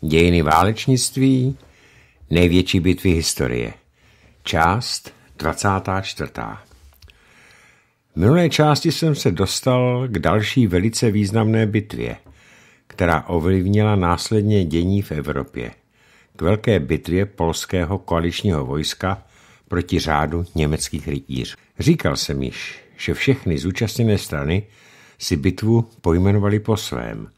Dějiny válečnictví, největší bitvy historie. Část 24. V minulé části jsem se dostal k další velice významné bitvě, která ovlivnila následně dění v Evropě. K velké bitvě polského koaličního vojska proti řádu německých rytířů. Říkal jsem již, že všechny zúčastněné strany si bitvu pojmenovali po svém –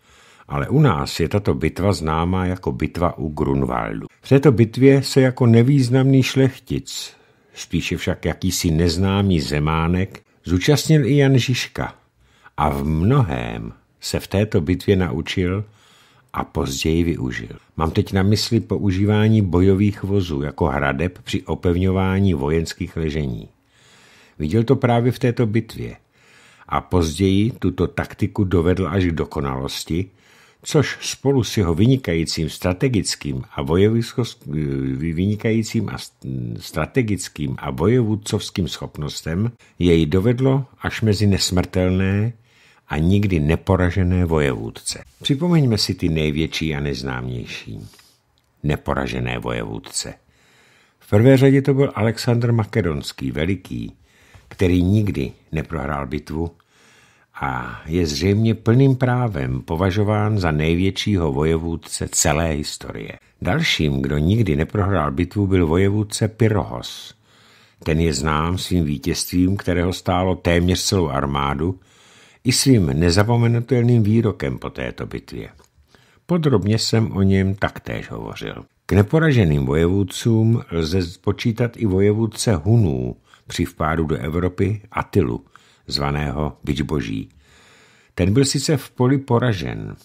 ale u nás je tato bitva známá jako bitva u Grunwaldu. V této bitvě se jako nevýznamný šlechtic, spíše však jakýsi neznámý zemánek, zúčastnil i Jan Žižka a v mnohém se v této bitvě naučil a později využil. Mám teď na mysli používání bojových vozů jako hradeb při opevňování vojenských ležení. Viděl to právě v této bitvě a později tuto taktiku dovedl až k dokonalosti, což spolu s jeho vynikajícím strategickým a eh, vynikajícím a strategickým a vojevůdcovským schopnostem jej dovedlo až mezi nesmrtelné a nikdy neporažené vojevůdce. Připomeňme si ty největší a neznámější. Neporažené vojevůdce. V prvé řadě to byl Alexandr Makedonský, veliký, který nikdy neprohrál bitvu a je zřejmě plným právem považován za největšího vojevůdce celé historie. Dalším, kdo nikdy neprohrál bitvu, byl vojevůdce Pyrohos. Ten je znám svým vítězstvím, kterého stálo téměř celou armádu, i svým nezapomenutelným výrokem po této bitvě. Podrobně jsem o něm taktéž hovořil. K neporaženým vojevůdcům lze počítat i vojevůdce Hunů při vpádu do Evropy Atilu – zvaného Byť boží. Ten byl sice v poli poražen,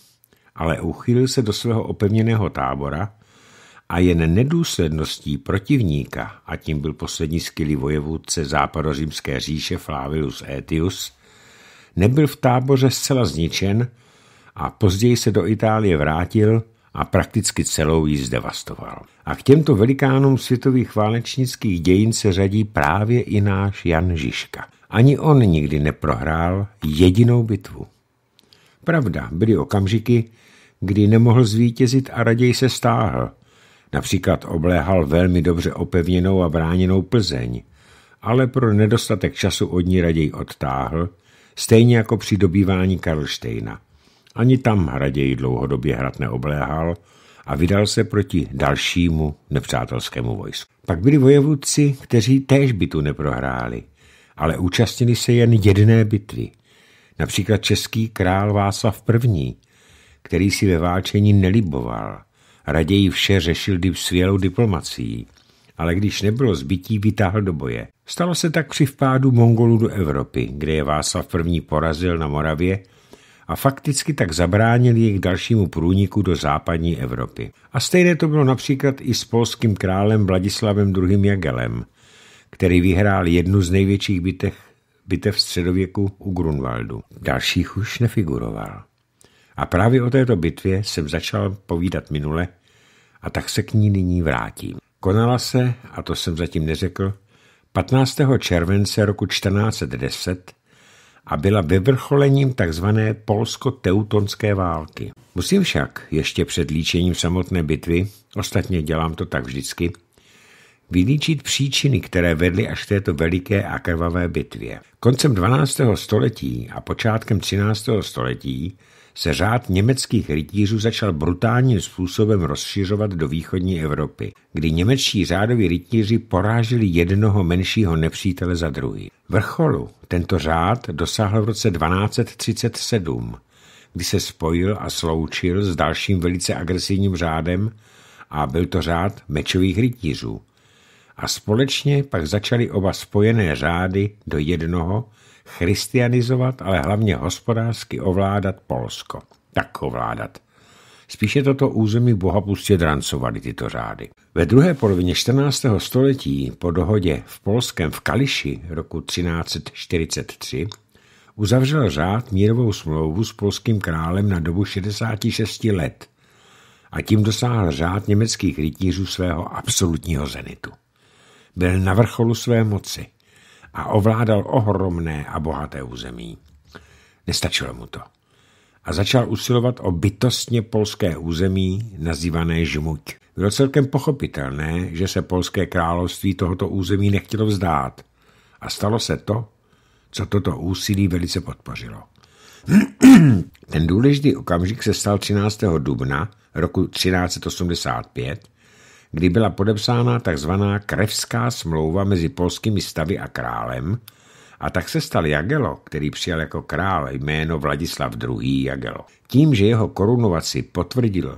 ale uchýlil se do svého opevněného tábora a jen nedůsledností protivníka, a tím byl poslední skvělý vojevůdce západořímské říše Flavius Aetius, nebyl v táboře zcela zničen a později se do Itálie vrátil a prakticky celou ji zdevastoval. A k těmto velikánům světových válečnických dějin se řadí právě i náš Jan Žižka. Ani on nikdy neprohrál jedinou bitvu. Pravda, byly okamžiky, kdy nemohl zvítězit a raději se stáhl. Například obléhal velmi dobře opevněnou a bráněnou Plzeň, ale pro nedostatek času od ní raději odtáhl, stejně jako při dobývání Karlštejna. Ani tam raději dlouhodobě hrad neobléhal a vydal se proti dalšímu nepřátelskému vojsku. Pak byli vojevůdci, kteří též bitu neprohráli – ale účastnili se jen jedné bitvy. Například český král Václav I., který si ve válčení neliboval. Raději vše řešil svělou diplomací, ale když nebylo zbytí, vytáhl do boje. Stalo se tak při vpádu Mongolů do Evropy, kde je Václav I. porazil na Moravě a fakticky tak zabránil jejich dalšímu průniku do západní Evropy. A stejné to bylo například i s polským králem Vladislavem II. Jagelem, který vyhrál jednu z největších bitev, bitev středověku u Grunwaldu. Dalších už nefiguroval. A právě o této bitvě jsem začal povídat minule a tak se k ní nyní vrátím. Konala se, a to jsem zatím neřekl, 15. července roku 1410 a byla vyvrcholením tzv. polsko-teutonské války. Musím však ještě před líčením samotné bitvy, ostatně dělám to tak vždycky, vylíčit příčiny, které vedly až k této veliké a krvavé bitvě. Koncem 12. století a počátkem 13. století se řád německých rytířů začal brutálním způsobem rozšiřovat do východní Evropy, kdy němečtí řádoví rytíři poráželi jednoho menšího nepřítele za druhý. Vrcholu tento řád dosáhl v roce 1237, kdy se spojil a sloučil s dalším velice agresivním řádem a byl to řád mečových rytířů – a společně pak začaly oba spojené řády do jednoho christianizovat, ale hlavně hospodářsky ovládat Polsko. Tak ovládat. Spíše toto území bohapustě drancovali tyto řády. Ve druhé polovině 14. století po dohodě v Polském v Kališi roku 1343 uzavřel řád mírovou smlouvu s polským králem na dobu 66 let a tím dosáhl řád německých rytířů svého absolutního zenitu byl na vrcholu své moci a ovládal ohromné a bohaté území. Nestačilo mu to a začal usilovat o bytostně polské území nazývané Žmuť. Bylo celkem pochopitelné, že se polské království tohoto území nechtělo vzdát a stalo se to, co toto úsilí velice podpořilo. Ten důležitý okamžik se stal 13. dubna roku 1385, kdy byla podepsána tzv. krevská smlouva mezi polskými stavy a králem a tak se stal Jagelo, který přijal jako král jméno Vladislav II. Jagelo. Tím, že jeho korunovaci potvrdilo,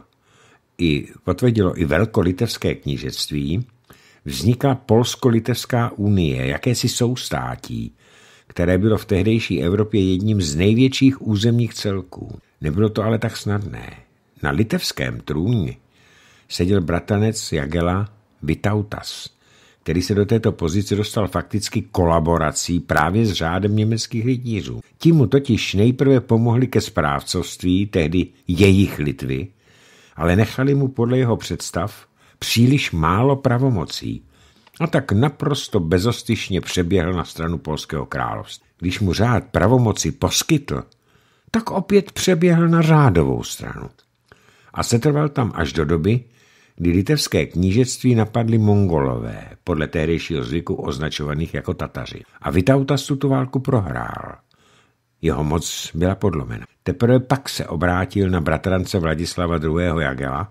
i, potvrdilo i velkolitevské knížectví, vznikla Polsko-Litevská unie, jakési soustátí, které bylo v tehdejší Evropě jedním z největších územních celků. Nebylo to ale tak snadné. Na litevském trůni seděl bratanec Jagela Vitautas, který se do této pozice dostal fakticky kolaborací právě s řádem německých rytířů. Ti mu totiž nejprve pomohli ke správcovství, tehdy jejich Litvy, ale nechali mu podle jeho představ příliš málo pravomocí a tak naprosto bezostyšně přeběhl na stranu polského království. Když mu řád pravomoci poskytl, tak opět přeběhl na řádovou stranu a setrval tam až do doby, kdy litevské knížectví napadli mongolové, podle tehdejšího zvyku označovaných jako Tataři. A Vitautas tuto válku prohrál. Jeho moc byla podlomena. Teprve pak se obrátil na bratrance Vladislava II. Jagela,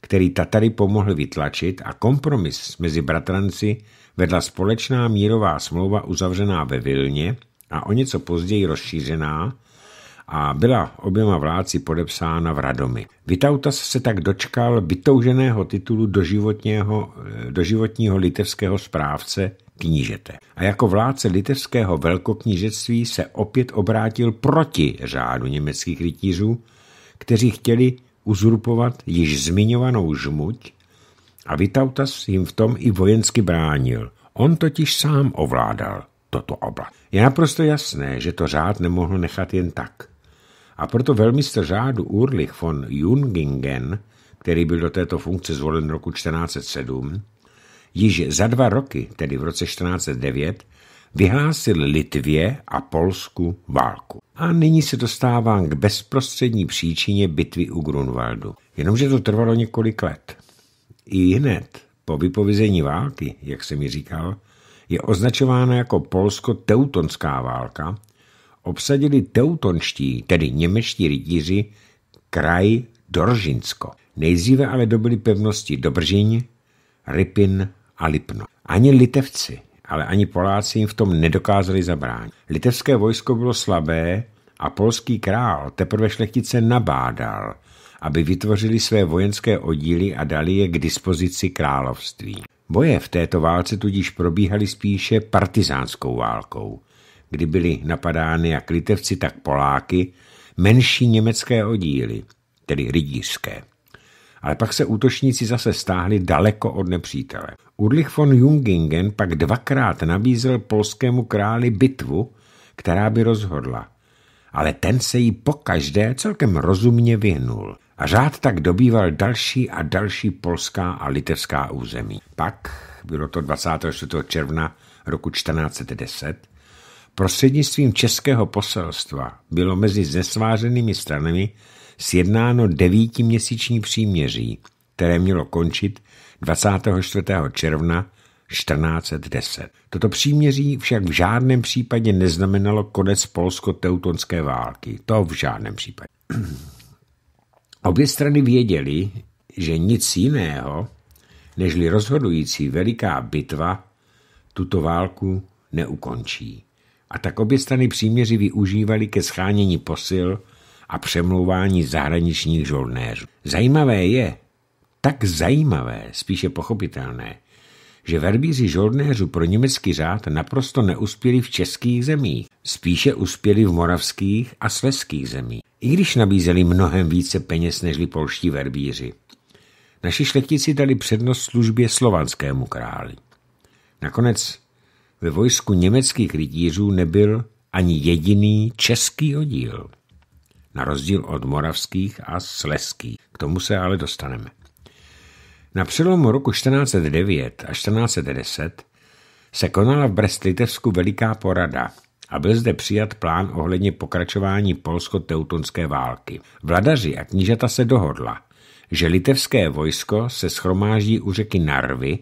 který Tatary pomohl vytlačit a kompromis mezi bratranci vedla společná mírová smlouva uzavřená ve Vilně a o něco později rozšířená a byla oběma vládci podepsána v Radomi. Vitautas se tak dočkal vytouženého titulu doživotního, eh, doživotního litevského správce knížete. A jako vládce litevského velkoknížectví se opět obrátil proti řádu německých rytířů, kteří chtěli uzurpovat již zmiňovanou žmuť a Vitautas jim v tom i vojensky bránil. On totiž sám ovládal toto oblast. Je naprosto jasné, že to řád nemohl nechat jen tak a proto velmistr řádu Urlich von Jungingen, který byl do této funkce zvolen roku 1407, již za dva roky, tedy v roce 1409, vyhlásil Litvě a Polsku válku. A nyní se dostávám k bezprostřední příčině bitvy u Grunwaldu. Jenomže to trvalo několik let. I hned po vypovězení války, jak se mi říkal, je označována jako polsko-teutonská válka obsadili teutonští, tedy němečtí rytíři, kraj Doržinsko. Nejdříve ale dobili pevnosti Dobržiň, Rypin a Lipno. Ani litevci, ale ani Poláci jim v tom nedokázali zabránit. Litevské vojsko bylo slabé a polský král teprve šlechtice nabádal, aby vytvořili své vojenské oddíly a dali je k dispozici království. Boje v této válce tudíž probíhaly spíše partizánskou válkou – kdy byly napadány jak litevci, tak Poláky, menší německé oddíly, tedy rydířské. Ale pak se útočníci zase stáhli daleko od nepřítele. Udlich von Jungingen pak dvakrát nabízel polskému králi bitvu, která by rozhodla. Ale ten se jí pokaždé celkem rozumně vyhnul a řád tak dobýval další a další polská a litevská území. Pak, bylo to 24. června roku 1410, Prostřednictvím českého poselstva bylo mezi zesvářenými stranami sjednáno devítiměsíční příměří, které mělo končit 24. června 1410. Toto příměří však v žádném případě neznamenalo konec polsko-teutonské války. To v žádném případě. Obě strany věděly, že nic jiného, nežli rozhodující veliká bitva, tuto válku neukončí a tak obě strany příměři využívali ke schánění posil a přemlouvání zahraničních žolnéřů. Zajímavé je, tak zajímavé, spíše pochopitelné, že verbíři žolnéřů pro německý řád naprosto neuspěli v českých zemích, spíše uspěli v moravských a sleských zemích, i když nabízeli mnohem více peněz nežli polští verbíři. Naši šlechtici dali přednost službě slovanskému králi. Nakonec ve vojsku německých rytířů nebyl ani jediný český oddíl, na rozdíl od moravských a sleských. K tomu se ale dostaneme. Na přelomu roku 1409 a 1410 se konala v Brest-Litevsku veliká porada a byl zde přijat plán ohledně pokračování polsko-teutonské války. Vladaři a knížata se dohodla, že litevské vojsko se schromáždí u řeky Narvy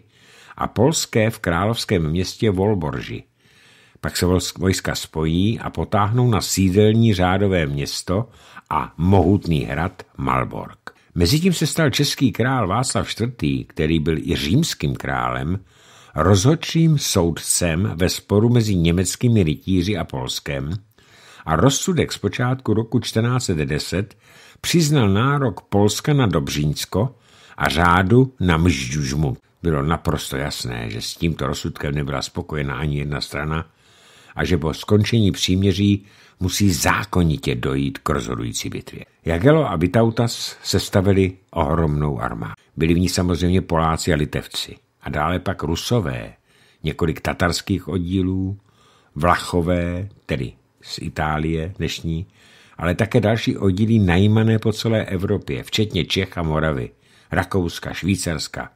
a polské v královském městě Volborži. Pak se vojska spojí a potáhnou na sídelní řádové město a mohutný hrad Malborg. Mezitím se stal český král Václav IV., který byl i římským králem, rozhodčím soudcem ve sporu mezi německými rytíři a Polskem a rozsudek z počátku roku 1410 přiznal nárok Polska na Dobřínsko a řádu na Mžďužmu. Bylo naprosto jasné, že s tímto rozsudkem nebyla spokojena ani jedna strana a že po skončení příměří musí zákonitě dojít k rozhodující bitvě. Jagelo a Vitautas sestavili ohromnou armádu. Byli v ní samozřejmě Poláci a Litevci a dále pak Rusové, několik tatarských oddílů, Vlachové, tedy z Itálie dnešní, ale také další oddíly najímané po celé Evropě, včetně Čech a Moravy, Rakouska, Švýcarska,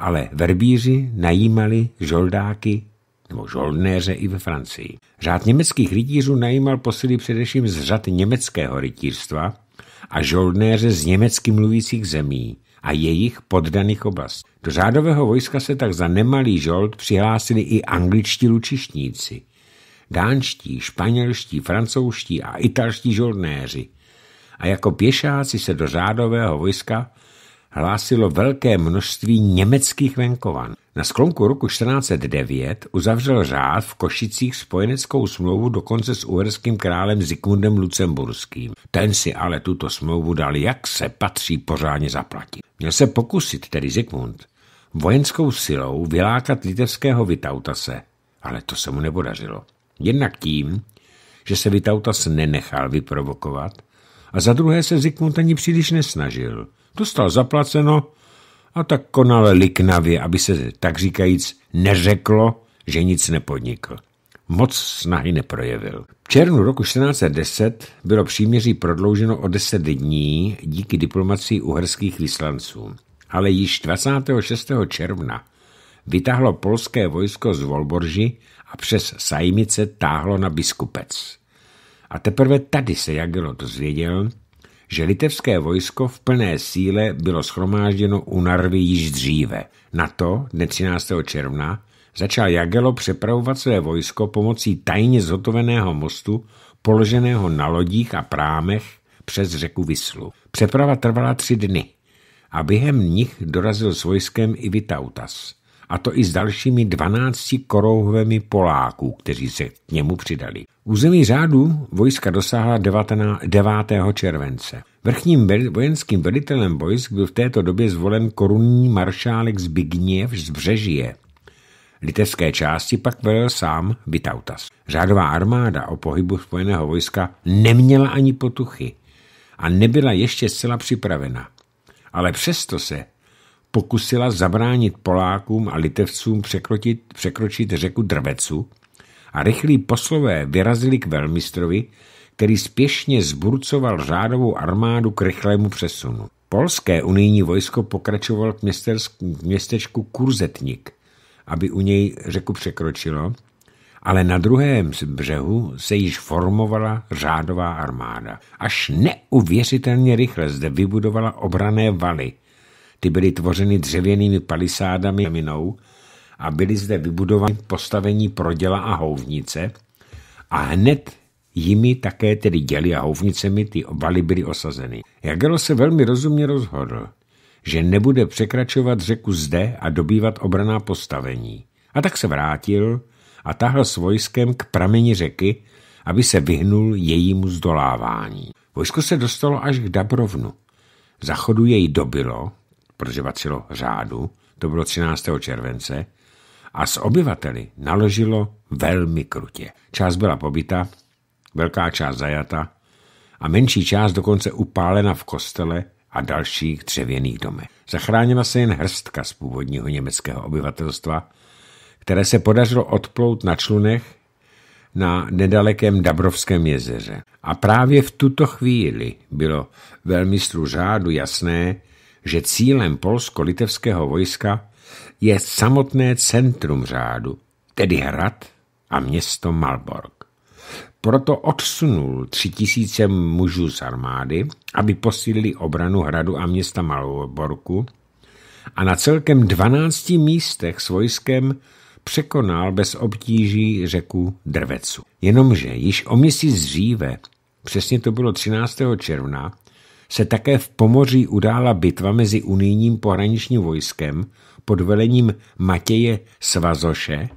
ale verbíři najímali žoldáky nebo žoldnéře i ve Francii. Řád německých rytířů najímal posily především z řad německého rytířstva a žoldnéře z německy mluvících zemí a jejich poddaných oblast. Do řádového vojska se tak za nemalý žold přihlásili i angličtí lučišníci, dánští, španělští, francouzští a italští žoldnéři. A jako pěšáci se do řádového vojska hlásilo velké množství německých venkovan. Na sklonku roku 1409 uzavřel řád v Košicích spojeneckou smlouvu dokonce s uherským králem Zikmundem Lucemburským. Ten si ale tuto smlouvu dal, jak se patří pořádně zaplatit. Měl se pokusit, tedy Zikmund, vojenskou silou vylákat litevského Vitautase, ale to se mu nepodařilo. Jednak tím, že se Vitautas nenechal vyprovokovat, a za druhé se Zikmund ani příliš nesnažil – Dostal zaplaceno a tak konal liknavě, aby se tak říkajíc neřeklo, že nic nepodnikl. Moc snahy neprojevil. V černu roku 1410 bylo příměří prodlouženo o 10 dní díky diplomacii uherských vyslanců. Ale již 26. června vytáhlo polské vojsko z Volborži a přes Sajmice táhlo na biskupec. A teprve tady se Jagelo dozvěděl, že litevské vojsko v plné síle bylo schromážděno u Narvy již dříve. Na to, dne 13. června, začal Jagelo přepravovat své vojsko pomocí tajně zhotoveného mostu, položeného na lodích a prámech přes řeku Vyslu. Přeprava trvala tři dny a během nich dorazil s vojskem i Vitautas – a to i s dalšími 12 korouhovemi Poláků, kteří se k němu přidali. Území řádu vojska dosáhla 9. července. Vrchním vojenským velitelem vojsk byl v této době zvolen korunní maršálek Zbigněv z Břežie. Litevské části pak velel sám Vitautas. Řádová armáda o pohybu spojeného vojska neměla ani potuchy a nebyla ještě zcela připravena. Ale přesto se pokusila zabránit Polákům a Litevcům překročit, překročit řeku Drvecu a rychlí poslové vyrazili k velmistrovi, který spěšně zburcoval řádovou armádu k rychlému přesunu. Polské unijní vojsko pokračovalo k, k městečku Kurzetnik, aby u něj řeku překročilo, ale na druhém břehu se již formovala řádová armáda. Až neuvěřitelně rychle zde vybudovala obrané valy – ty byly tvořeny dřevěnými palisádami a minou a byly zde vybudovány postavení proděla a houvnice a hned jimi také tedy děli a houvnicemi ty obaly byly osazeny. Jagelo se velmi rozumně rozhodl, že nebude překračovat řeku zde a dobývat obraná postavení. A tak se vrátil a tahl s vojskem k prameni řeky, aby se vyhnul jejímu zdolávání. Vojsko se dostalo až k Dabrovnu. Zachodu jej dobilo protože vacilo řádu, to bylo 13. července, a s obyvateli naložilo velmi krutě. Část byla pobyta, velká část zajata a menší část dokonce upálena v kostele a dalších dřevěných domech. Zachránila se jen hrstka z původního německého obyvatelstva, které se podařilo odplout na člunech na nedalekém Dabrovském jezeře. A právě v tuto chvíli bylo velmistru řádu jasné, že cílem polsko-litevského vojska je samotné centrum řádu, tedy hrad a město Malborg. Proto odsunul tři tisíce mužů z armády, aby posílili obranu hradu a města Malborku a na celkem 12 místech s vojskem překonal bez obtíží řeku Drvecu. Jenomže již o měsíc dříve, přesně to bylo 13. června, se také v Pomoří udála bitva mezi unijním pohraničním vojskem pod velením Matěje Svazoše,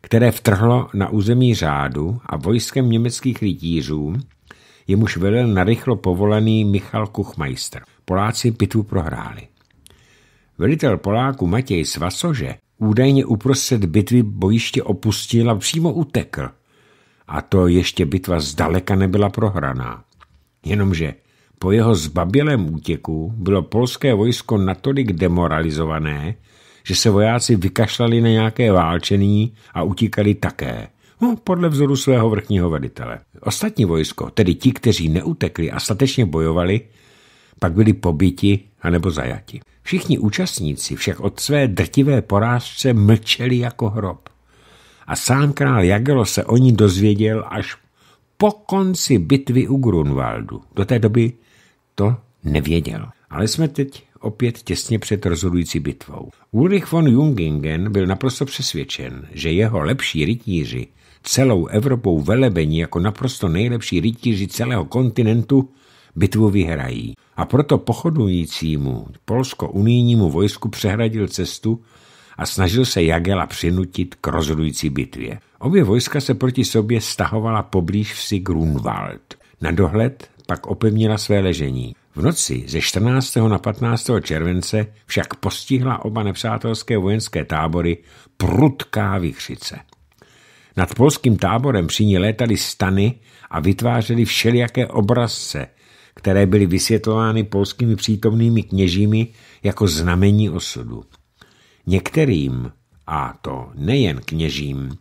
které vtrhlo na území řádu a vojskem německých rytířů, jemuž velel narychlo povolený Michal Kuchmeister. Poláci bitvu prohráli. Velitel Poláku Matěj Svasože údajně uprostřed bitvy bojiště opustil a přímo utekl. A to ještě bitva zdaleka nebyla prohraná. Jenomže po jeho zbabělém útěku bylo polské vojsko natolik demoralizované, že se vojáci vykašlali na nějaké válčení a utíkali také, no, podle vzoru svého vrchního velitele. Ostatní vojsko, tedy ti, kteří neutekli a statečně bojovali, pak byli pobyti anebo zajati. Všichni účastníci však od své drtivé porážce mlčeli jako hrob. A sám král Jagelo se o ní dozvěděl až po konci bitvy u Grunwaldu. Do té doby to nevěděl. Ale jsme teď opět těsně před rozhodující bitvou. Ulrich von Jungingen byl naprosto přesvědčen, že jeho lepší rytíři celou Evropou velebení jako naprosto nejlepší rytíři celého kontinentu bitvu vyhrají. A proto pochodujícímu polsko-unijnímu vojsku přehradil cestu a snažil se Jagela přinutit k rozhodující bitvě. Obě vojska se proti sobě stahovala poblíž vsi Grunwald. Na dohled pak opevnila své ležení. V noci ze 14. na 15. července však postihla oba nepřátelské vojenské tábory prudká vychřice. Nad polským táborem při ní létaly stany a vytvářely všelijaké obrazce, které byly vysvětlovány polskými přítomnými kněžími jako znamení osudu. Některým, a to nejen kněžím,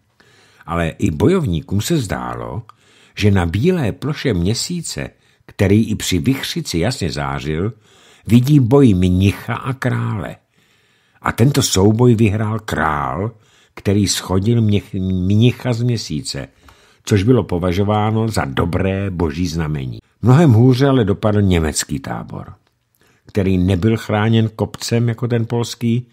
ale i bojovníkům se zdálo, že na bílé ploše měsíce který i při vychřici jasně zářil, vidí boj mnicha a krále. A tento souboj vyhrál král, který schodil mnicha z měsíce, což bylo považováno za dobré boží znamení. Mnohem hůře ale dopadl německý tábor, který nebyl chráněn kopcem jako ten polský,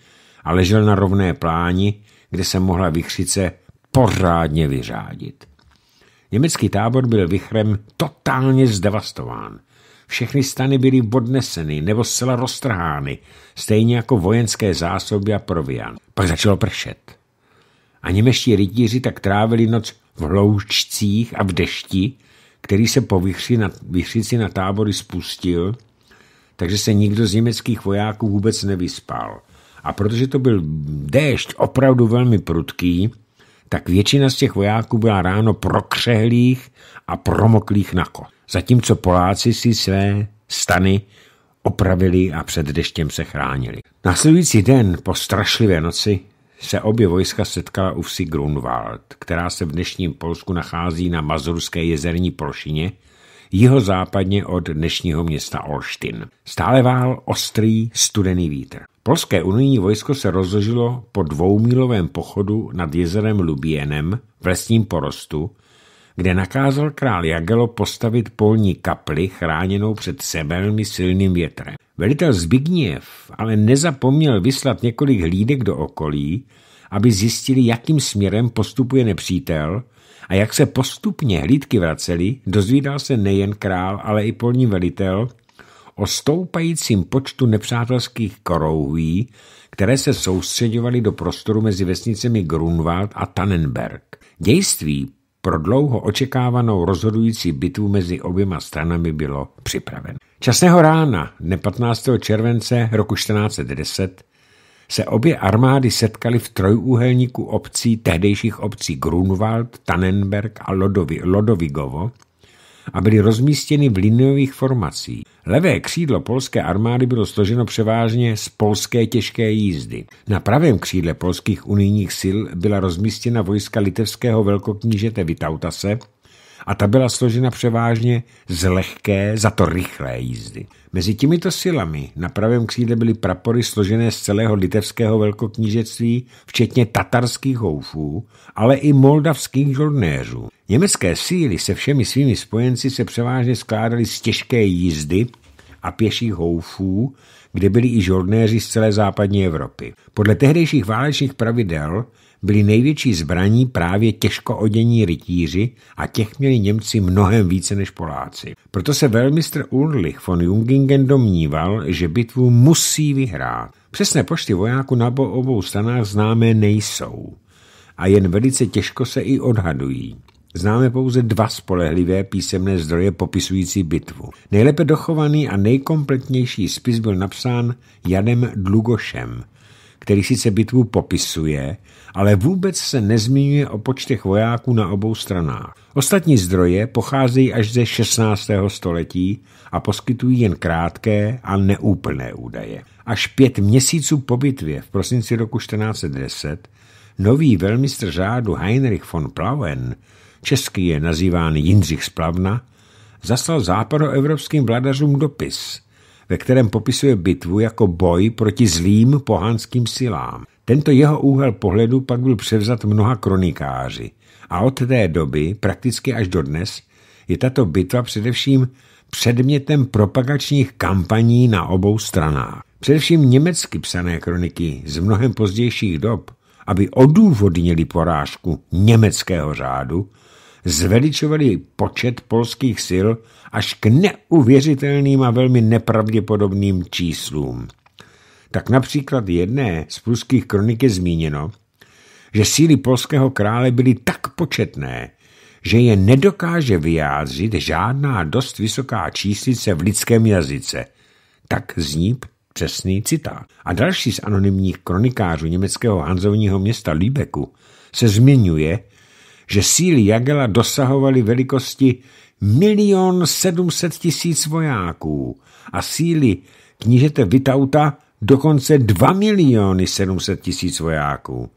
a ležel na rovné pláni, kde se mohla vychřice pořádně vyřádit. Německý tábor byl vychrem totálně zdevastován. Všechny stany byly odneseny nebo zcela roztrhány, stejně jako vojenské zásoby a proviant. Pak začalo pršet. A němečtí rytíři tak trávili noc v hloučcích a v dešti, který se po vychři na, vychřici na tábory spustil, takže se nikdo z německých vojáků vůbec nevyspal. A protože to byl déšť opravdu velmi prudký, tak většina z těch vojáků byla ráno prokřehlých a promoklých na ko. Zatímco Poláci si své stany opravili a před deštěm se chránili. Následující den po strašlivé noci se obě vojska setkala u vsi Grunwald, která se v dnešním Polsku nachází na Mazurské jezerní plošině, jihozápadně od dnešního města Olštin. Stále vál ostrý, studený vítr. Polské unijní vojsko se rozložilo po dvoumílovém pochodu nad jezerem Lubienem v lesním porostu, kde nakázal král Jagelo postavit polní kapli chráněnou před sebelmi silným větrem. Velitel Zbigněv ale nezapomněl vyslat několik hlídek do okolí, aby zjistili, jakým směrem postupuje nepřítel a jak se postupně hlídky vracely, dozvídal se nejen král, ale i polní velitel, o stoupajícím počtu nepřátelských korouhví, které se soustředovaly do prostoru mezi vesnicemi Grunwald a Tannenberg. Dějství pro dlouho očekávanou rozhodující bitvu mezi oběma stranami bylo připraveno. Časného rána, dne 15. července roku 1410, se obě armády setkaly v trojúhelníku obcí, tehdejších obcí Grunwald, Tannenberg a Lodovi, Lodovigovo, a byly rozmístěny v liniových formacích. Levé křídlo polské armády bylo složeno převážně z polské těžké jízdy. Na pravém křídle polských unijních sil byla rozmístěna vojska litevského velkoknížete Vitautase a ta byla složena převážně z lehké, za to rychlé jízdy. Mezi těmito silami na pravém křídle byly prapory složené z celého litevského velkoknížectví, včetně tatarských houfů, ale i moldavských žornéřů. Německé síly se všemi svými spojenci se převážně skládaly z těžké jízdy a pěších houfů, kde byli i žoldnéři z celé západní Evropy. Podle tehdejších válečných pravidel byli největší zbraní právě těžko odění rytíři a těch měli Němci mnohem více než Poláci. Proto se velmistr Ulrich von Jungingen domníval, že bitvu musí vyhrát. Přesné počty vojáků na obou stranách známé nejsou a jen velice těžko se i odhadují. Známe pouze dva spolehlivé písemné zdroje popisující bitvu. Nejlépe dochovaný a nejkompletnější spis byl napsán Janem Dlugošem – který sice bitvu popisuje, ale vůbec se nezmiňuje o počtech vojáků na obou stranách. Ostatní zdroje pocházejí až ze 16. století a poskytují jen krátké a neúplné údaje. Až pět měsíců po bitvě v prosinci roku 1410 nový velmistr řádu Heinrich von Plauen, český je nazýván Jindřich Splavna, zaslal západoevropským vladařům dopis – ve kterém popisuje bitvu jako boj proti zlým pohanským silám. Tento jeho úhel pohledu pak byl převzat mnoha kronikáři a od té doby, prakticky až do dnes je tato bitva především předmětem propagačních kampaní na obou stranách. Především německy psané kroniky z mnohem pozdějších dob, aby odůvodnili porážku německého řádu, zveličovali počet polských sil až k neuvěřitelným a velmi nepravděpodobným číslům. Tak například jedné z pruských kronik je zmíněno, že síly polského krále byly tak početné, že je nedokáže vyjádřit žádná dost vysoká číslice v lidském jazyce. Tak zní přesný citát. A další z anonymních kronikářů německého hanzovního města Líbeku se zmiňuje, že síly Jagela dosahovaly velikosti milion sedmset tisíc vojáků a síly knížete Vitauta dokonce dva miliony sedmset tisíc vojáků.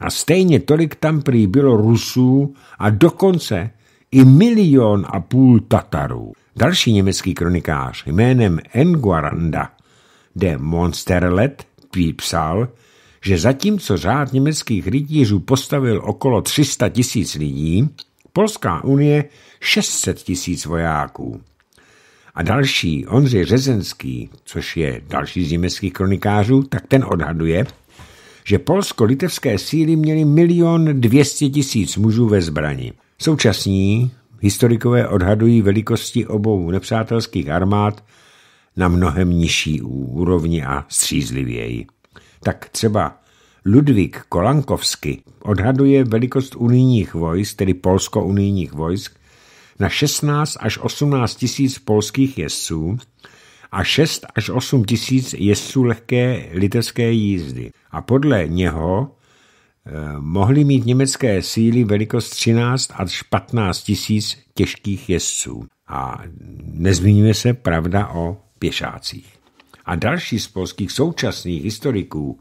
A stejně tolik tam prý bylo Rusů a dokonce i milion a půl Tatarů. Další německý kronikář jménem Enguaranda de Monsterlet pípsal, že zatímco řád německých rytířů postavil okolo 300 tisíc lidí, Polská unie 600 tisíc vojáků. A další, Ondřej Řezenský, což je další z německých kronikářů, tak ten odhaduje, že polsko-litevské síly měly milion 200 tisíc mužů ve zbrani. Současní historikové odhadují velikosti obou nepřátelských armád na mnohem nižší úrovni a střízlivěji tak třeba Ludvík Kolankovsky odhaduje velikost unijních vojsk, tedy polsko-unijních vojsk, na 16 až 18 tisíc polských jezdců a 6 až 8 tisíc jezdců lehké litevské jízdy. A podle něho eh, mohly mít německé síly velikost 13 až 15 tisíc těžkých jezdců. A nezmíníme se pravda o pěšácích a další z polských současných historiků,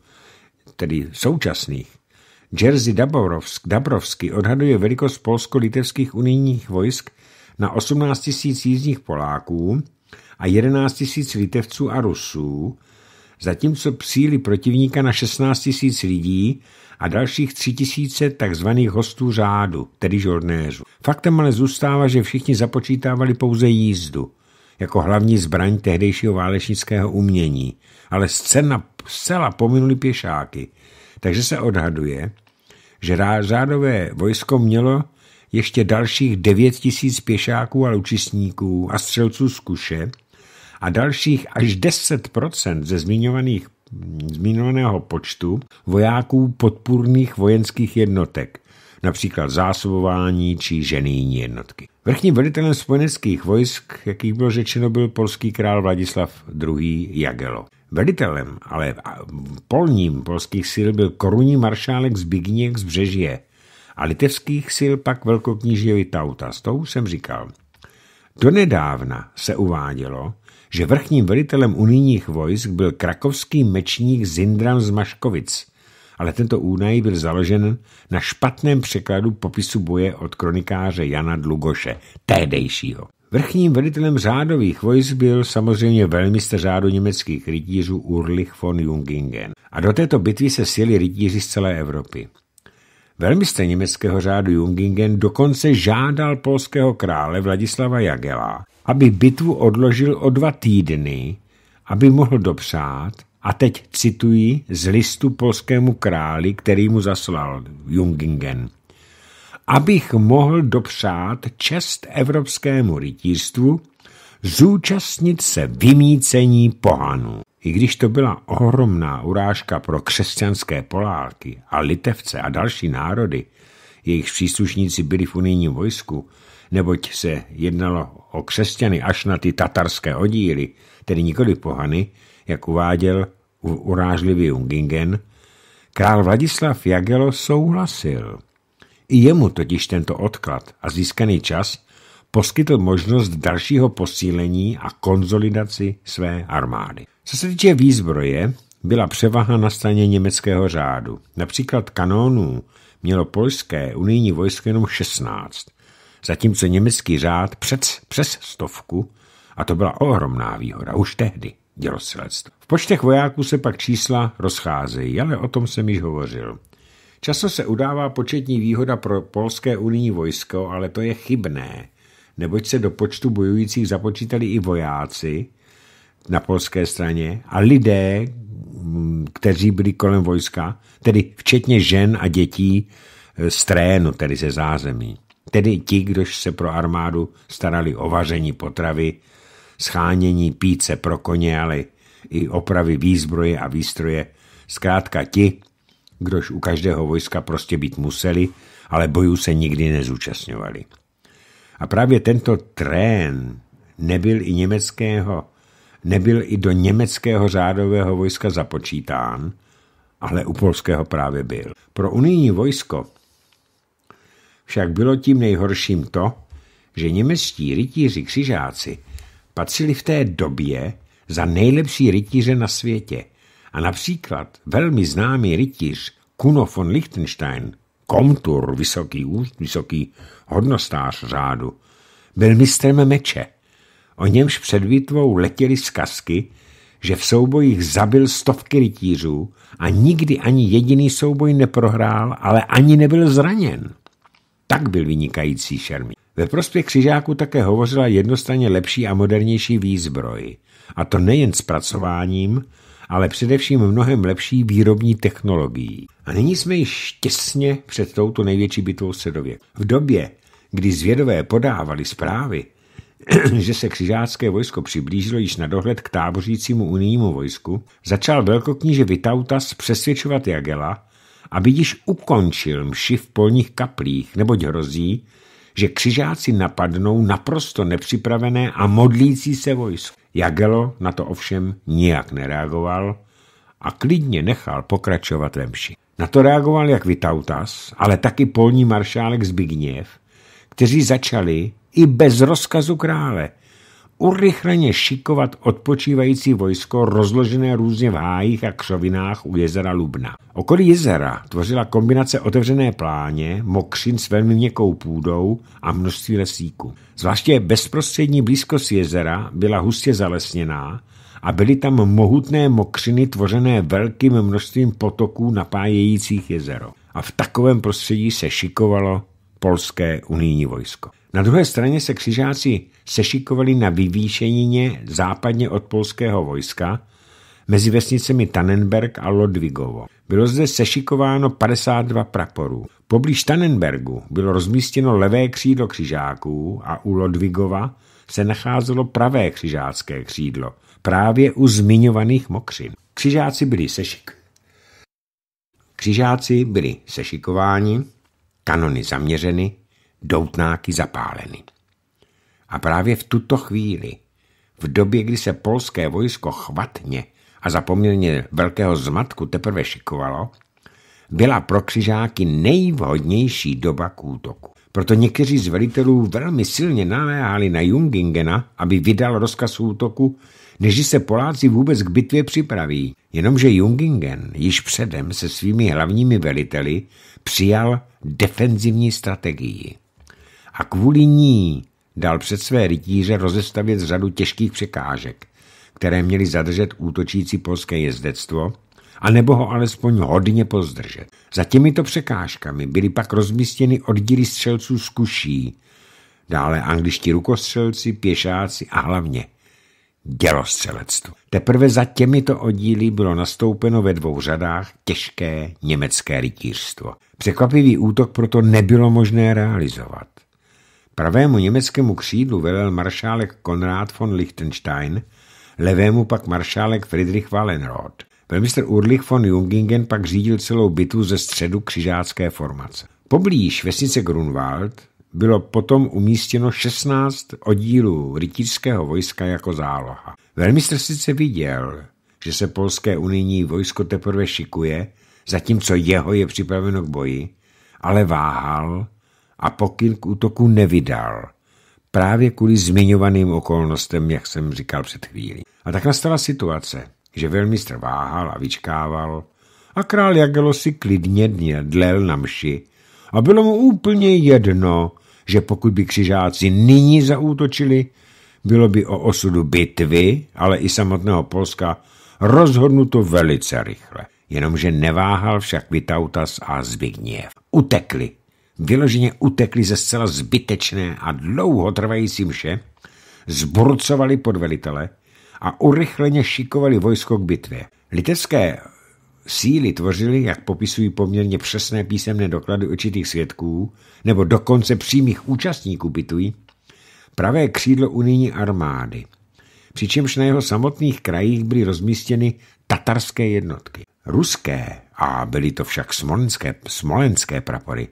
tedy současných, Jerzy Dabrovsk, Dabrovsky odhaduje velikost polsko-litevských unijních vojsk na 18 000 jízdních Poláků a 11 000 Litevců a Rusů, zatímco síly protivníka na 16 000 lidí a dalších 3 000 tzv. hostů řádu, tedy žornéřů. Faktem ale zůstává, že všichni započítávali pouze jízdu – jako hlavní zbraň tehdejšího válečnického umění, ale scéna zcela pominuli pěšáky, takže se odhaduje, že řádové vojsko mělo ještě dalších 9 tisíc pěšáků a lučistníků a střelců z kuše a dalších až 10% ze zmiňovaných, zmiňovaného počtu vojáků podpůrných vojenských jednotek, například zásobování či ženýní jednotky. Vrchním velitelem spojeneckých vojsk, jakých bylo řečeno, byl polský král Vladislav II. Jagelo. Velitelem, ale polním polských sil byl korunní maršálek Zbigněk z Břežie a litevských sil pak velkokníží Tauta. S tou jsem říkal. Donedávna se uvádělo, že vrchním velitelem unijních vojsk byl krakovský mečník Zindram z Maškovic, ale tento údaj byl založen na špatném překladu popisu boje od kronikáře Jana Dlugoše, tédejšího. Vrchním velitelem řádových vojsk byl samozřejmě velmistr řádu německých rytířů Urlich von Jungingen. A do této bitvy se sjeli rytíři z celé Evropy. Velmistr německého řádu Jungingen dokonce žádal polského krále Vladislava Jagela, aby bitvu odložil o dva týdny, aby mohl dopřát, a teď cituji z listu polskému králi, který mu zaslal Jungingen. Abych mohl dopřát čest evropskému rytířstvu, zúčastnit se vymícení pohanů. I když to byla ohromná urážka pro křesťanské Poláky a Litevce a další národy, jejich příslušníci byli v unijním vojsku, neboť se jednalo o křesťany až na ty tatarské oddíly, tedy nikoli pohany, jak uváděl urážlivý Jungingen, král Vladislav Jagelo souhlasil. I jemu totiž tento odklad a získaný čas poskytl možnost dalšího posílení a konzolidaci své armády. Co se týče výzbroje, byla převaha na straně německého řádu. Například kanónů mělo polské unijní vojsko jenom 16, zatímco německý řád přes, přes stovku, a to byla ohromná výhoda už tehdy dělostřelectva. V počtech vojáků se pak čísla rozcházejí, ale o tom jsem již hovořil. Často se udává početní výhoda pro polské unijní vojsko, ale to je chybné, neboť se do počtu bojujících započítali i vojáci na polské straně a lidé, mm, kteří byli kolem vojska, tedy včetně žen a dětí e, z trénu, tedy ze zázemí. Tedy ti, kdož se pro armádu starali o vaření potravy, schánění píce pro koně, ale i opravy výzbroje a výstroje. Zkrátka ti, kdož u každého vojska prostě být museli, ale bojů se nikdy nezúčastňovali. A právě tento trén nebyl i německého, nebyl i do německého řádového vojska započítán, ale u polského právě byl. Pro unijní vojsko však bylo tím nejhorším to, že němečtí rytíři křižáci patřili v té době za nejlepší rytíře na světě. A například velmi známý rytíř Kuno von Liechtenstein, komtur, vysoký, vysoký hodnostář řádu, byl mistrem meče. O němž před bitvou letěly zkazky, že v soubojích zabil stovky rytířů a nikdy ani jediný souboj neprohrál, ale ani nebyl zraněn. Tak byl vynikající šermí. Ve prospěch křižáků také hovořila jednostranně lepší a modernější výzbroj. A to nejen zpracováním, ale především mnohem lepší výrobní technologií. A nyní jsme již těsně před touto největší bitvou středověku. V době, kdy zvědové podávali zprávy, že se křižácké vojsko přiblížilo již na dohled k tábořícímu unijnímu vojsku, začal velkokníže Vitautas přesvědčovat Jagela, aby již ukončil mši v polních kaplích, neboť hrozí, že křižáci napadnou naprosto nepřipravené a modlící se vojsko. Jagelo na to ovšem nijak nereagoval a klidně nechal pokračovat ve Na to reagoval jak Vitautas, ale taky polní maršálek Zbigněv, kteří začali i bez rozkazu krále urychleně šikovat odpočívající vojsko rozložené různě v hájích a křovinách u jezera Lubna. Okolí jezera tvořila kombinace otevřené pláně, mokřin s velmi měkkou půdou a množství lesíků. Zvláště bezprostřední blízkost jezera byla hustě zalesněná a byly tam mohutné mokřiny tvořené velkým množstvím potoků napájejících jezero. A v takovém prostředí se šikovalo polské unijní vojsko. Na druhé straně se křižáci sešikovali na vyvýšenině západně od polského vojska mezi vesnicemi Tannenberg a Lodvigovo. Bylo zde sešikováno 52 praporů. Poblíž Tannenbergu bylo rozmístěno levé křídlo křižáků a u Lodvigova se nacházelo pravé křižácké křídlo, právě u zmiňovaných mokřin. Křižáci byli sešik. Křižáci byli sešikováni, kanony zaměřeny, doutnáky zapáleny. A právě v tuto chvíli, v době, kdy se polské vojsko chvatně a za poměrně velkého zmatku teprve šikovalo, byla pro křižáky nejvhodnější doba k útoku. Proto někteří z velitelů velmi silně naléhali na Jungingena, aby vydal rozkaz útoku, než se Poláci vůbec k bitvě připraví. Jenomže Jungingen již předem se svými hlavními veliteli přijal defenzivní strategii a kvůli ní dal před své rytíře rozestavět řadu těžkých překážek, které měly zadržet útočící polské jezdectvo, nebo ho alespoň hodně pozdržet. Za těmito překážkami byly pak rozmístěny oddíly střelců z kuší, dále angličtí rukostřelci, pěšáci a hlavně dělostřelectvo. Teprve za těmito oddíly bylo nastoupeno ve dvou řadách těžké německé rytířstvo. Překvapivý útok proto nebylo možné realizovat. Pravému německému křídlu velel maršálek Konrad von Lichtenstein, levému pak maršálek Friedrich Wallenrod. Velmistr Urlich von Jungingen pak řídil celou bitvu ze středu křižácké formace. Poblíž vesnice Grunwald bylo potom umístěno 16 oddílů rytířského vojska jako záloha. Velmistr sice viděl, že se polské unijní vojsko teprve šikuje, zatímco jeho je připraveno k boji, ale váhal a pokyn k útoku nevydal. Právě kvůli zmiňovaným okolnostem, jak jsem říkal před chvílí. A tak nastala situace, že velmistr váhal a vyčkával a král Jagelo si klidně dlel na mši a bylo mu úplně jedno, že pokud by křižáci nyní zaútočili, bylo by o osudu bitvy, ale i samotného Polska rozhodnuto velice rychle. Jenomže neváhal však Vytautas a Zbigniew. Utekli vyloženě utekli ze zcela zbytečné a dlouhotrvající mše, zburcovali podvelitele a urychleně šikovali vojsko k bitvě. Litevské síly tvořily, jak popisují poměrně přesné písemné doklady očitých svědků, nebo dokonce přímých účastníků bitví, pravé křídlo unijní armády, přičemž na jeho samotných krajích byly rozmístěny tatarské jednotky. Ruské, a byly to však smolenské, smolenské prapory,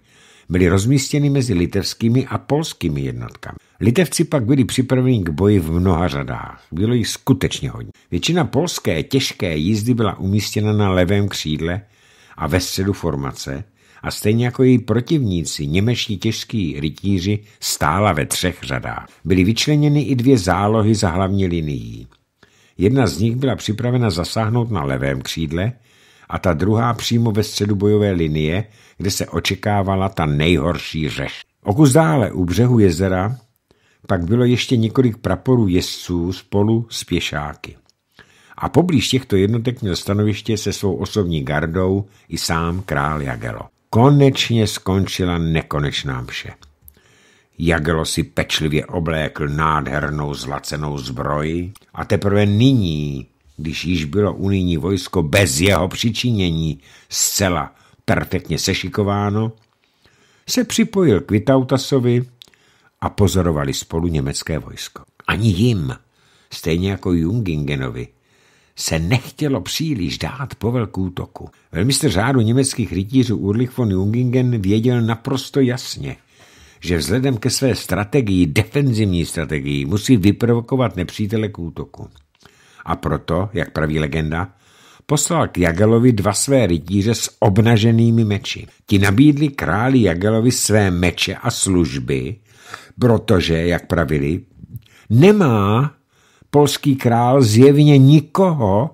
byly rozmístěny mezi litevskými a polskými jednotkami. Litevci pak byli připraveni k boji v mnoha řadách. Bylo jich skutečně hodně. Většina polské těžké jízdy byla umístěna na levém křídle a ve středu formace a stejně jako její protivníci, němečtí těžký rytíři, stála ve třech řadách. Byly vyčleněny i dvě zálohy za hlavní linií. Jedna z nich byla připravena zasáhnout na levém křídle a ta druhá přímo ve středu bojové linie, kde se očekávala ta nejhorší řeš. O kus dále u břehu jezera pak bylo ještě několik praporů jezdců spolu s pěšáky. A poblíž těchto jednotek měl stanoviště se svou osobní gardou i sám král Jagelo. Konečně skončila nekonečná mše. Jagelo si pečlivě oblékl nádhernou zlacenou zbroji a teprve nyní, když již bylo unijní vojsko bez jeho přičinění zcela perfektně sešikováno, se připojil k Vitautasovi a pozorovali spolu německé vojsko. Ani jim, stejně jako Jungingenovi, se nechtělo příliš dát po velkou útoku. Velmistr řádu německých rytířů Urlich von Jungingen věděl naprosto jasně, že vzhledem ke své strategii, defenzivní strategii, musí vyprovokovat nepřítele k útoku. A proto, jak praví legenda, poslal k Jagelovi dva své rytíře s obnaženými meči. Ti nabídli králi Jagelovi své meče a služby, protože, jak pravili, nemá polský král zjevně nikoho,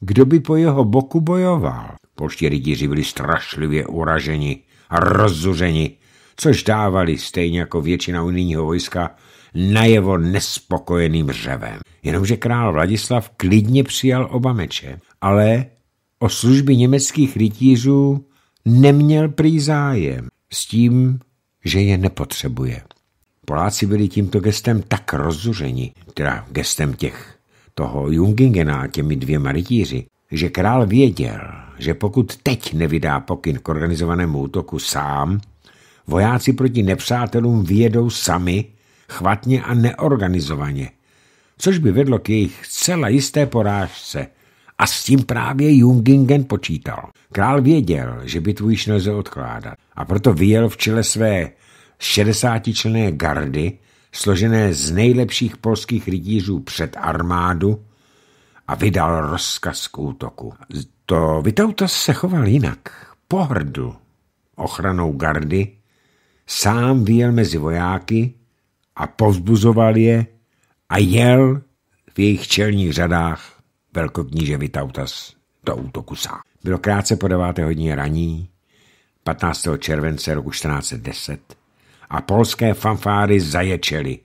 kdo by po jeho boku bojoval. Polští rytíři byli strašlivě uraženi a rozzuřeni, což dávali stejně jako většina unijního vojska najevo nespokojeným řevem. Jenomže král Vladislav klidně přijal oba meče ale o služby německých rytířů neměl prý zájem s tím, že je nepotřebuje. Poláci byli tímto gestem tak rozzuřeni, teda gestem těch, toho Jungingena a těmi dvěma rytíři, že král věděl, že pokud teď nevydá pokyn k organizovanému útoku sám, vojáci proti nepřátelům vědou sami, chvatně a neorganizovaně, což by vedlo k jejich celé jisté porážce a s tím právě Jungingen počítal. Král věděl, že bitvu již nelze odkládat a proto vyjel v čele své 60-člené gardy, složené z nejlepších polských rytířů před armádu a vydal rozkaz k útoku. To Vitautas se choval jinak. Pohrdl ochranou gardy, sám vyjel mezi vojáky a povzbuzoval je a jel v jejich čelních řadách velkokníže Vitautas do útoku sám. Bylo krátce po 9. hodině raní 15. července roku 1410 a polské fanfáry zaječely,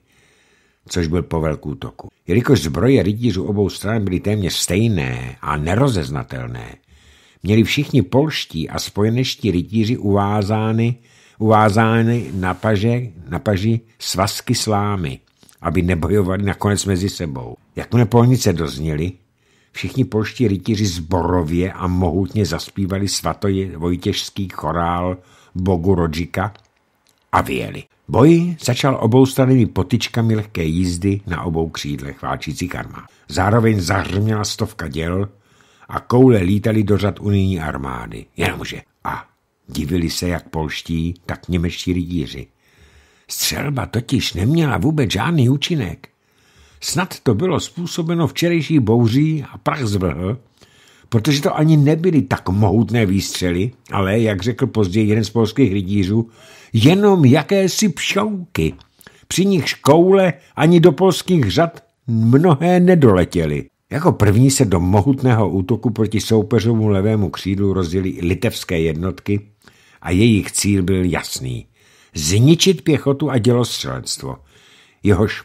což byl po velkou útoku. Jelikož zbroje rytířů obou stran byly téměř stejné a nerozeznatelné, měli všichni polští a spojeneští rytíři uvázány, uvázány na, paže, na paži svazky slámy, aby nebojovali nakonec mezi sebou. Jakmile polnice dozněly, Všichni polští rytíři zborově a mohutně zaspívali svatoji vojtěžský chorál bogu Rodžika a vyjeli. Boj začal oboustrannými potičkami lehké jízdy na obou křídlech válčící karma. Zároveň zahrměla stovka děl a koule lítaly do řad unijní armády. Jenomže a divili se jak polští, tak němečtí rytíři. Střelba totiž neměla vůbec žádný účinek. Snad to bylo způsobeno včerejší bouří a prach zvrhl, protože to ani nebyly tak mohutné výstřely, ale, jak řekl později jeden z polských rydířů, jenom jakési pšouky. Při nich škoule ani do polských řad mnohé nedoletěly. Jako první se do mohutného útoku proti soupeřovu levému křídlu rozdělily litevské jednotky a jejich cíl byl jasný. Zničit pěchotu a dělostřelectvo. Jehož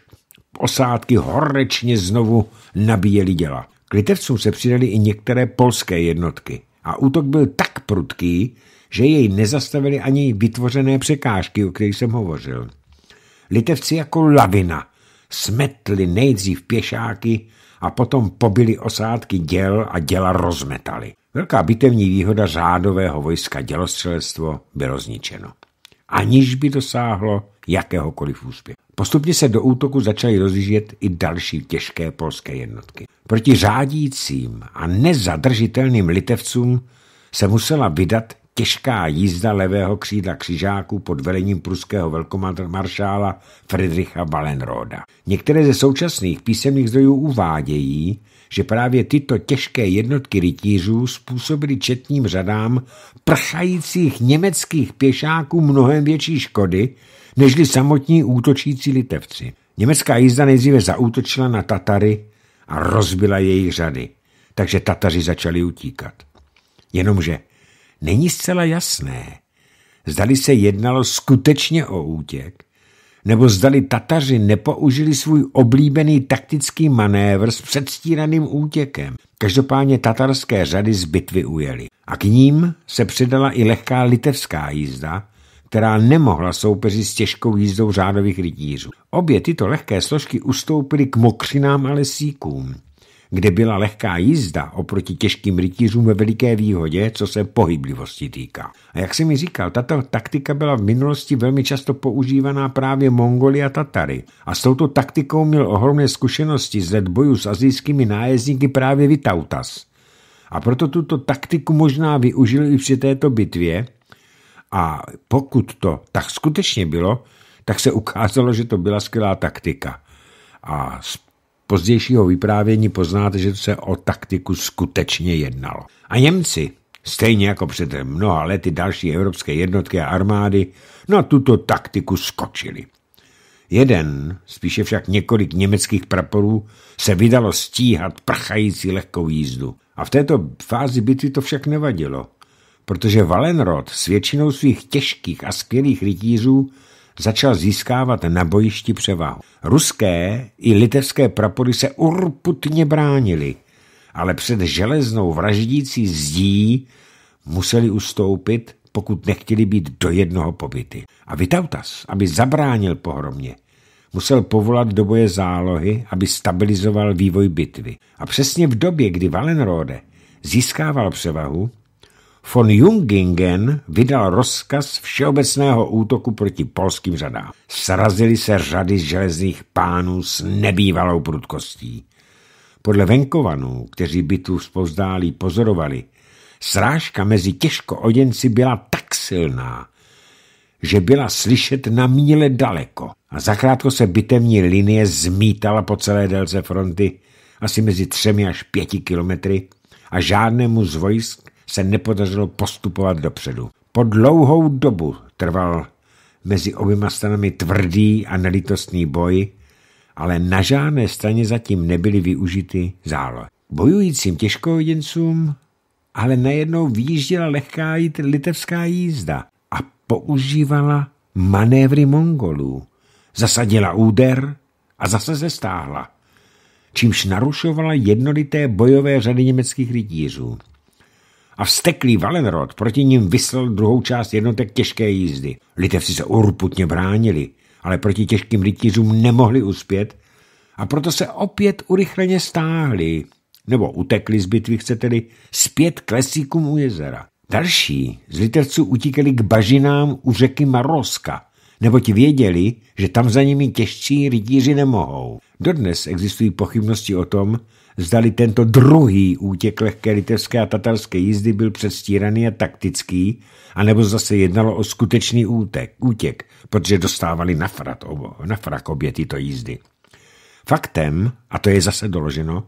osádky horečně znovu nabíjeli děla. K litevcům se přidali i některé polské jednotky a útok byl tak prudký, že jej nezastavili ani vytvořené překážky, o kterých jsem hovořil. Litevci jako lavina smetli nejdřív pěšáky a potom pobili osádky děl a děla rozmetali. Velká bitevní výhoda řádového vojska dělostřelectvo bylo zničeno, aniž by dosáhlo jakéhokoliv úspěchu. Postupně se do útoku začaly rozjíždět i další těžké polské jednotky. Proti řádícím a nezadržitelným litevcům se musela vydat těžká jízda levého křídla křižáků pod velením pruského velkomaršála Friedricha Wallenroda. Některé ze současných písemných zdrojů uvádějí, že právě tyto těžké jednotky rytířů způsobily četným řadám prchajících německých pěšáků mnohem větší škody, nežli samotní útočící litevci. Německá jízda nejdříve zaútočila na Tatary a rozbila jejich řady, takže Tataři začali utíkat. Jenomže není zcela jasné, zdali se jednalo skutečně o útěk, nebo zdali Tataři nepoužili svůj oblíbený taktický manévr s předstíraným útěkem. Každopádně tatarské řady z bitvy ujeli. A k ním se přidala i lehká litevská jízda, která nemohla soupeřit s těžkou jízdou řádových rytířů. Obě tyto lehké složky ustoupily k mokřinám a lesíkům kde byla lehká jízda oproti těžkým rytířům ve veliké výhodě, co se pohyblivosti týká. A jak jsem mi říkal, tato taktika byla v minulosti velmi často používaná právě Mongoli a Tatary a s touto taktikou měl ohromné zkušenosti z let bojů s azijskými nájezdníky právě Vitautas. A proto tuto taktiku možná využil i při této bitvě a pokud to tak skutečně bylo, tak se ukázalo, že to byla skvělá taktika. A z pozdějšího vyprávění poznáte, že se o taktiku skutečně jednalo. A Němci, stejně jako před mnoha lety další evropské jednotky a armády, na tuto taktiku skočili. Jeden, spíše však několik německých praporů, se vydalo stíhat prchající lehkou jízdu. A v této fázi bitvy to však nevadilo, protože Valenrod s většinou svých těžkých a skvělých rytířů začal získávat na bojišti převahu. Ruské i litevské prapory se urputně bránili, ale před železnou vraždící zdí museli ustoupit, pokud nechtěli být do jednoho pobyty. A Vitautas, aby zabránil pohromě, musel povolat do boje zálohy, aby stabilizoval vývoj bitvy. A přesně v době, kdy Valenrode získával převahu, von Jungingen vydal rozkaz všeobecného útoku proti polským řadám. Srazili se řady železných pánů s nebývalou prudkostí. Podle venkovanů, kteří tu zpozdálí pozorovali, srážka mezi těžko oděnci byla tak silná, že byla slyšet na míle daleko a zakrátko se bitevní linie zmítala po celé délce fronty, asi mezi třemi až pěti kilometry, a žádnému z vojsk se nepodařilo postupovat dopředu. Po dlouhou dobu trval mezi oběma stranami tvrdý a nelitostný boj, ale na žádné straně zatím nebyly využity zálo. Bojujícím těžkohoděncům ale najednou výjížděla lehká litevská jízda a používala manévry Mongolů. Zasadila úder a zase se stáhla, čímž narušovala jednolité bojové řady německých rytířů a vsteklý Valenrod proti ním vyslal druhou část jednotek těžké jízdy. Litevci se urputně bránili, ale proti těžkým rytířům nemohli uspět a proto se opět urychleně stáhli, nebo utekli z bitvy, chcete-li, zpět k lesíkům u jezera. Další z Litevců utíkali k bažinám u řeky Maroska, neboť věděli, že tam za nimi těžší rytíři nemohou. Dodnes existují pochybnosti o tom, zdali tento druhý útěk lehké litevské a tatarské jízdy byl předstíraný a taktický, anebo zase jednalo o skutečný útek, útěk, protože dostávali na, frat obo, na frak obě tyto jízdy. Faktem, a to je zase doloženo,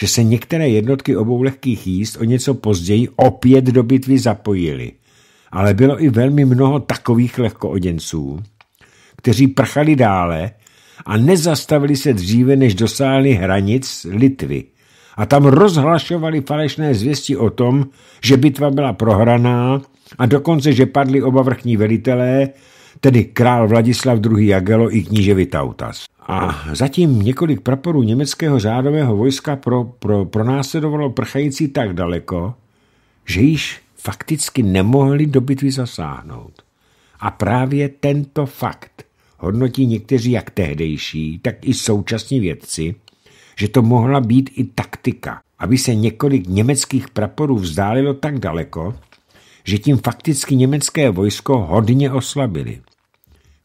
že se některé jednotky obou lehkých jízd o něco později opět do bitvy zapojily, ale bylo i velmi mnoho takových lehkooděnců, kteří prchali dále a nezastavili se dříve, než dosáhli hranic Litvy a tam rozhlašovali falešné zvěsti o tom, že bitva byla prohraná a dokonce, že padli oba vrchní velitelé, tedy král Vladislav II. Jagelo i kníže Vitautas. A zatím několik praporů německého řádového vojska pro, pro, pronásledovalo prchající tak daleko, že již fakticky nemohli do bitvy zasáhnout. A právě tento fakt hodnotí někteří jak tehdejší, tak i současní vědci, že to mohla být i taktika, aby se několik německých praporů vzdálilo tak daleko, že tím fakticky německé vojsko hodně oslabili.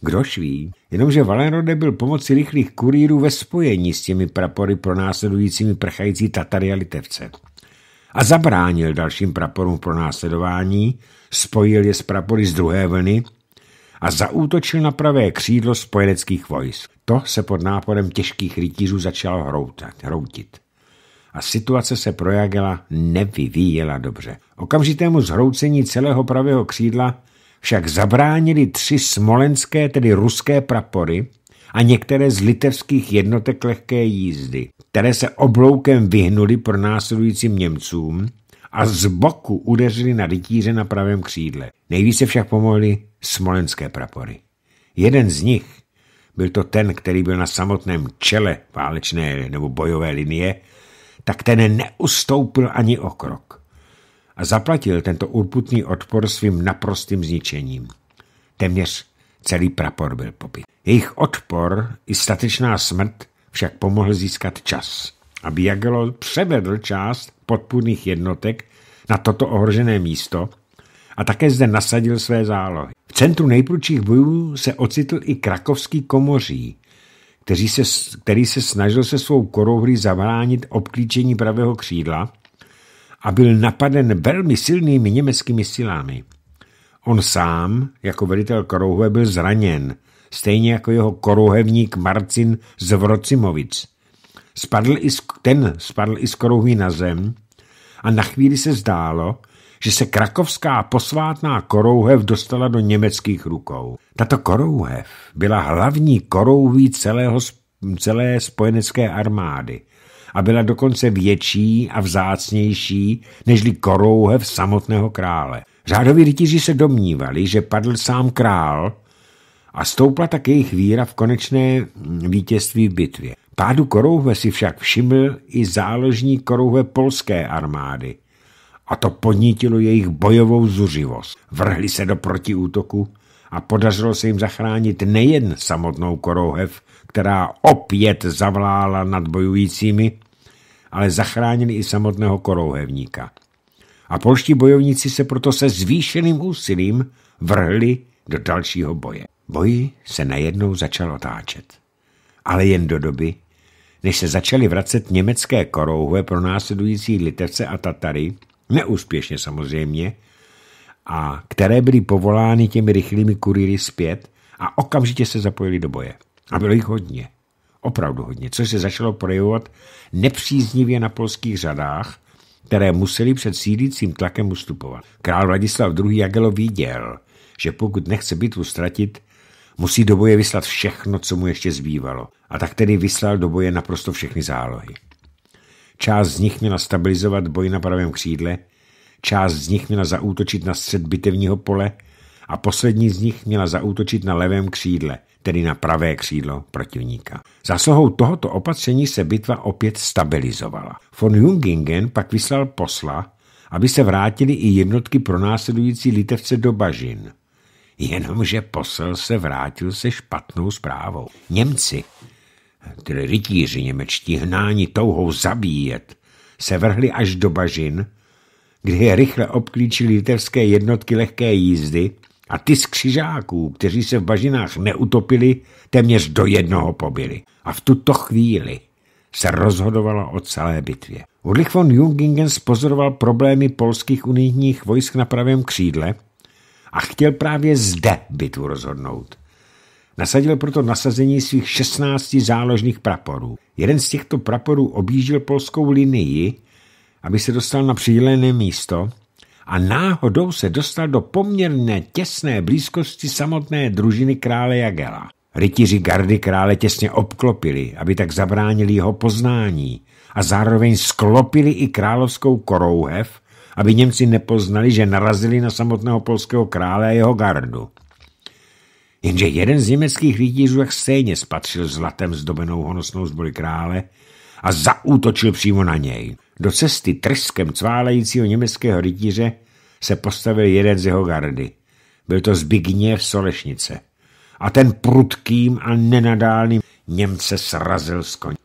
Kdož ví, jenomže Valenrode byl pomocí rychlých kurýrů ve spojení s těmi prapory pro následujícími prchající Tatary a Litevce. A zabránil dalším praporům pro následování, spojil je s prapory z druhé vlny a zaútočil na pravé křídlo spojeneckých vojsk. To se pod náporem těžkých rytířů začalo hroutat, hroutit. A situace se pro Jagela nevyvíjela dobře. Okamžitému zhroucení celého pravého křídla však zabránili tři smolenské, tedy ruské prapory a některé z litevských jednotek lehké jízdy, které se obloukem vyhnuli pro následujícím Němcům a z boku udeřili na rytíře na pravém křídle. Nejvíce však pomohli smolenské prapory. Jeden z nich, byl to ten, který byl na samotném čele válečné nebo bojové linie, tak ten neustoupil ani o krok a zaplatil tento urputný odpor svým naprostým zničením. Téměř celý prapor byl popit. Jejich odpor i statečná smrt však pomohl získat čas, aby Jagelo převedl část podpůrných jednotek na toto ohrožené místo a také zde nasadil své zálohy. V centru nejprudších bojů se ocitl i krakovský komoří, který se, který se snažil se svou korouhry zabránit obklíčení pravého křídla a byl napaden velmi silnými německými silami. On sám, jako velitel korouhve, byl zraněn, stejně jako jeho korouhevník Marcin z Vrocimovic. Spadl i, ten spadl i z korouhví na zem a na chvíli se zdálo, že se krakovská posvátná korouhev dostala do německých rukou. Tato korouhev byla hlavní korouví celého, celé spojenecké armády a byla dokonce větší a vzácnější nežli korouhev samotného krále. Řádoví rytíři se domnívali, že padl sám král a stoupla tak jejich víra v konečné mm, vítězství v bitvě. Pádu korouhve si však všiml i záložní korouhve polské armády, a to podnítilo jejich bojovou zuřivost. Vrhli se do protiútoku a podařilo se jim zachránit nejen samotnou korouhev, která opět zavlála nad bojujícími, ale zachránili i samotného korouhevníka. A polští bojovníci se proto se zvýšeným úsilím vrhli do dalšího boje. Boj se najednou začal otáčet. Ale jen do doby, než se začaly vracet německé korouhve pro následující litevce a Tatary, neúspěšně samozřejmě, a které byly povolány těmi rychlými kurýry zpět a okamžitě se zapojili do boje. A bylo jich hodně. Opravdu hodně, což se začalo projevovat nepříznivě na polských řadách, které museli před sídlícím tlakem ustupovat. Král Vladislav II. Jagelo viděl, že pokud nechce bitvu ztratit, musí do boje vyslat všechno, co mu ještě zbývalo. A tak tedy vyslal do boje naprosto všechny zálohy. Část z nich měla stabilizovat boj na pravém křídle, část z nich měla zaútočit na střed bitevního pole a poslední z nich měla zaútočit na levém křídle, tedy na pravé křídlo protivníka. Zaslohou tohoto opatření se bitva opět stabilizovala. Von Jungingen pak vyslal posla, aby se vrátili i jednotky pronásledující litevce do Bažin. Jenomže posel se vrátil se špatnou zprávou. Němci Tedy rytíři němečtí, hnáni touhou zabíjet, se vrhli až do bažin, kde je rychle obklíčili litevské jednotky lehké jízdy a ty z křižáků, kteří se v bažinách neutopili, téměř do jednoho pobili. A v tuto chvíli se rozhodovalo o celé bitvě. Ulrich von Jungingen spozoroval problémy polských unijních vojsk na pravém křídle a chtěl právě zde bitvu rozhodnout. Nasadil proto nasazení svých 16 záložných praporů. Jeden z těchto praporů objížděl polskou linii, aby se dostal na přidělené místo a náhodou se dostal do poměrně těsné blízkosti samotné družiny krále Jagela. Rytíři gardy krále těsně obklopili, aby tak zabránili jeho poznání a zároveň sklopili i královskou korouhev, aby Němci nepoznali, že narazili na samotného polského krále a jeho gardu. Jenže jeden z německých rytířů jak stejně spatřil zlatem zdobenou honosnou zboli krále a zaútočil přímo na něj. Do cesty trskem cválejícího německého rytíře se postavil jeden z jeho gardy. Byl to Zbigněv Solešnice. A ten prudkým a nenadálným Němce srazil z koně.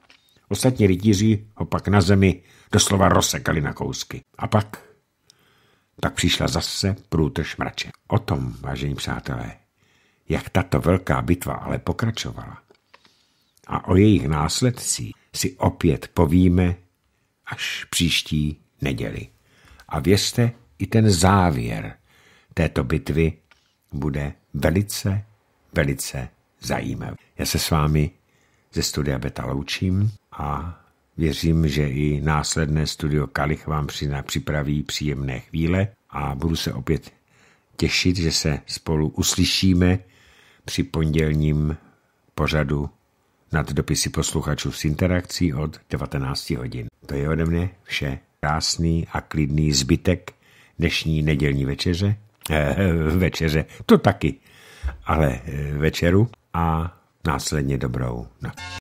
Ostatní rytíři ho pak na zemi doslova rozsekali na kousky. A pak? Tak přišla zase průtrž mrače. O tom, vážení přátelé, jak tato velká bitva ale pokračovala. A o jejich následcích si opět povíme až příští neděli. A vězte, i ten závěr této bitvy bude velice, velice zajímavý. Já se s vámi ze studia Beta loučím a věřím, že i následné studio Kalich vám připraví příjemné chvíle a budu se opět těšit, že se spolu uslyšíme při pondělním pořadu nad dopisy posluchačů s interakcí od 19 hodin. To je ode mne vše. Krásný a klidný zbytek dnešní nedělní večeře. E, večeře, to taky, ale eh, večeru a následně dobrou noc.